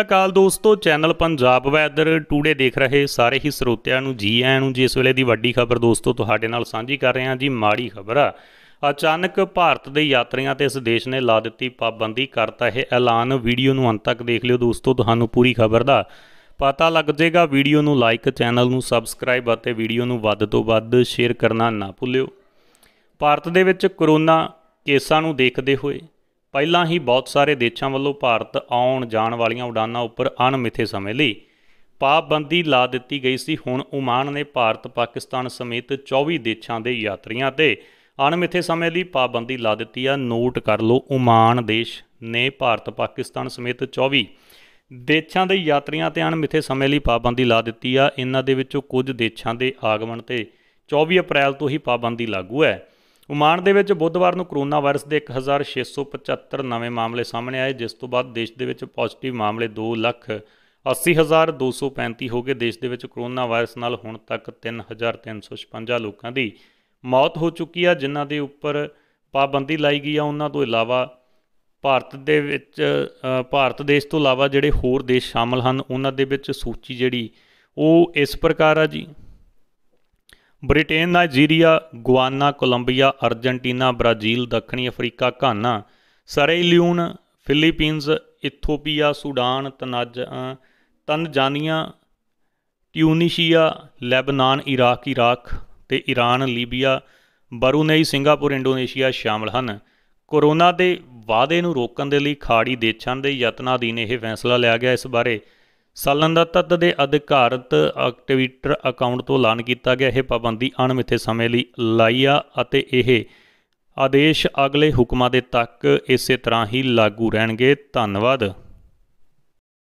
ਅਕਾਲ ਦੋਸਤੋ channel Punjab weather today ਦੇਖ ਰਹੇ ਸਾਰੇ ਹੀ ਸਰੋਤਿਆਂ ਨੂੰ ਜੀ ਆਇਆਂ ਨੂੰ ਜੀ ਇਸ ਵੇਲੇ ਦੀ ਵੱਡੀ ਖਬਰ ਦੋਸਤੋ ਤੁਹਾਡੇ ਨਾਲ ਸਾਂਝੀ ਕਰ ਰਹੇ ਹਾਂ ਜੀ ਮਾੜੀ ਖਬਰ ਆ ਅਚਾਨਕ ਭਾਰਤ ਦੇ ਯਾਤਰੀਆਂ ਤੇ ਇਸ ਦੇਸ਼ ਨੇ ਲਾ ਦਿੱਤੀ ਪਾਬੰਦੀ ਕਰਤਾ ਇਹ ਐਲਾਨ ਵੀਡੀਓ ਨੂੰ ਅੰਤ ਤੱਕ ਦੇਖ ਲਿਓ ਦੋਸਤੋ ਤੁਹਾਨੂੰ ਪੂਰੀ ਖਬਰ ਦਾ ਪਤਾ ਲੱਗ ਜਾਏਗਾ ਵੀਡੀਓ ਨੂੰ ਲਾਈਕ ਚੈਨਲ ਨੂੰ ਸਬਸਕ੍ਰਾਈਬ ਅਤੇ ਵੀਡੀਓ ਨੂੰ ਵੱਧ ਤੋਂ ਵੱਧ ਸ਼ੇਅਰ ਕਰਨਾ ਨਾ ਭੁੱਲਿਓ ਭਾਰਤ ਦੇ ਵਿੱਚ ਕਰੋਨਾ ਕੇਸਾਂ ਨੂੰ ਦੇਖਦੇ ਹੋਏ ਪਹਿਲਾਂ ਹੀ ਬਹੁਤ ਸਾਰੇ ਦੇਸ਼ਾਂ ਵੱਲੋਂ ਭਾਰਤ ਆਉਣ ਜਾਣ ਵਾਲੀਆਂ ਉਡਾਨਾਂ ਉੱਪਰ ਅਣਮਿੱਥੇ ਸਮੇਂ ਲਈ ਪਾਬੰਦੀ ਲਾ ਦਿੱਤੀ ਗਈ ਸੀ ਹੁਣ ਓਮਾਨ ਨੇ ਭਾਰਤ ਪਾਕਿਸਤਾਨ ਸਮੇਤ 24 ਦੇਸ਼ਾਂ ਦੇ ਯਾਤਰੀਆਂ ਤੇ ਅਣਮਿੱਥੇ ਸਮੇਂ ਲਈ ਪਾਬੰਦੀ ਲਾ ਦਿੱਤੀ ਆ ਨੋਟ ਕਰ ਲਓ ਓਮਾਨ ਦੇਸ਼ ਨੇ ਭਾਰਤ ਪਾਕਿਸਤਾਨ ਸਮੇਤ 24 ਦੇਸ਼ਾਂ ਦੇ ਯਾਤਰੀਆਂ ਤੇ ਅਣਮਿੱਥੇ ਸਮੇਂ ਲਈ ਪਾਬੰਦੀ ਲਾ ਦਿੱਤੀ ਆ ਇਹਨਾਂ ਦੇ ਵਿੱਚੋਂ ਕੁਝ ਦੇਸ਼ਾਂ ਦੇ ਆਗਮਨ ਤੇ 24 ਅਪ੍ਰੈਲ ਤੋਂ ਹੀ ਪਾਬੰਦੀ ਲਾਗੂ ਹੈ ਉਮਾਨ ਦੇ ਵਿੱਚ ਬੁੱਧਵਾਰ ਨੂੰ ਕਰੋਨਾ ਵਾਇਰਸ ਦੇ 1675 ਨਵੇਂ ਮਾਮਲੇ ਸਾਹਮਣੇ ਆਏ ਜਿਸ ਤੋਂ ਬਾਅਦ ਦੇਸ਼ ਦੇ ਵਿੱਚ ਪੋਜ਼ਿਟਿਵ ਮਾਮਲੇ 2 ਲੱਖ 80235 ਹੋ ਗਏ ਦੇਸ਼ ਦੇ ਵਿੱਚ ਕਰੋਨਾ ਵਾਇਰਸ ਨਾਲ ਹੁਣ ਤੱਕ 3356 ਲੋਕਾਂ ਦੀ ਮੌਤ ਹੋ ਚੁੱਕੀ ਆ ਜਿਨ੍ਹਾਂ ਦੇ ਉੱਪਰ ਪਾਬੰਦੀ ਲਾਈ ਗਈ ਆ ਉਹਨਾਂ ਤੋਂ ਇਲਾਵਾ ਭਾਰਤ ਦੇ ਵਿੱਚ ਭਾਰਤ ਦੇਸ਼ ਤੋਂ ਇਲਾਵਾ ਜਿਹੜੇ ਹੋਰ ਦੇਸ਼ ਸ਼ਾਮਲ ਹਨ ਉਹਨਾਂ ਦੇ ਵਿੱਚ ਸੂਚੀ ਜਿਹੜੀ ਉਹ ਇਸ ਪ੍ਰਕਾਰ ਆ ਜੀ Britain Nigeria Guyana Colombia Argentina Brazil ਦੱਖਣੀ Africa Ghana Sierra Leone Philippines Ethiopia Sudan Tanzania Tunisia Lebanon Iraq Iraq ਤੇ Iran Libya Brunei Singapore Indonesia ਸ਼ਾਮਲ ਹਨ ਕੋਰੋਨਾ ਦੇ ਵਾਅਦੇ ਨੂੰ ਰੋਕਣ ਦੇ ਲਈ ਖਾੜੀ ਦੇਸ਼ਾਂ ਦੇ ਯਤਨਾਂ ਅਧੀਨ ਇਹ ਫੈਸਲਾ ਲਿਆ ਗਿਆ ਇਸ ਬਾਰੇ ਸਾਲਨ ਦਾ ਤੱਤ ਦੇ ਅਧਿਕਾਰਤ ਐਕਟੀਵੇਟਰ ਅਕਾਊਂਟ ਤੋਂ ਐਲਾਨ ਕੀਤਾ ਗਿਆ ਇਹ ਪਾਬੰਦੀ ਅਣਮਿੱਥੇ ਸਮੇਂ ਲਈ ਲਾਈਆ ਅਤੇ ਇਹ ਆਦੇਸ਼ ਅਗਲੇ ਹੁਕਮਾਂ ਦੇ ਤੱਕ ਇਸੇ ਤਰ੍ਹਾਂ ਹੀ ਲਾਗੂ ਰਹਿਣਗੇ ਧੰਨਵਾਦ